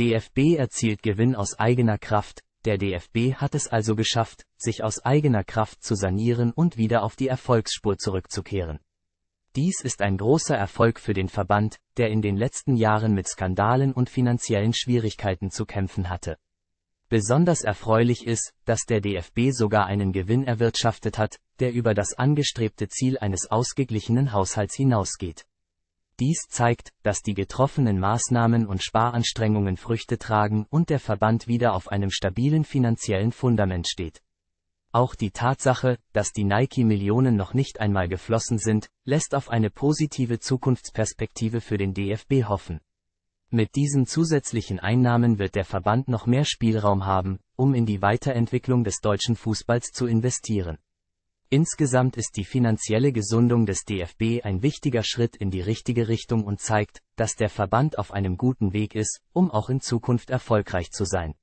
DFB erzielt Gewinn aus eigener Kraft, der DFB hat es also geschafft, sich aus eigener Kraft zu sanieren und wieder auf die Erfolgsspur zurückzukehren. Dies ist ein großer Erfolg für den Verband, der in den letzten Jahren mit Skandalen und finanziellen Schwierigkeiten zu kämpfen hatte. Besonders erfreulich ist, dass der DFB sogar einen Gewinn erwirtschaftet hat, der über das angestrebte Ziel eines ausgeglichenen Haushalts hinausgeht. Dies zeigt, dass die getroffenen Maßnahmen und Sparanstrengungen Früchte tragen und der Verband wieder auf einem stabilen finanziellen Fundament steht. Auch die Tatsache, dass die Nike-Millionen noch nicht einmal geflossen sind, lässt auf eine positive Zukunftsperspektive für den DFB hoffen. Mit diesen zusätzlichen Einnahmen wird der Verband noch mehr Spielraum haben, um in die Weiterentwicklung des deutschen Fußballs zu investieren. Insgesamt ist die finanzielle Gesundung des DFB ein wichtiger Schritt in die richtige Richtung und zeigt, dass der Verband auf einem guten Weg ist, um auch in Zukunft erfolgreich zu sein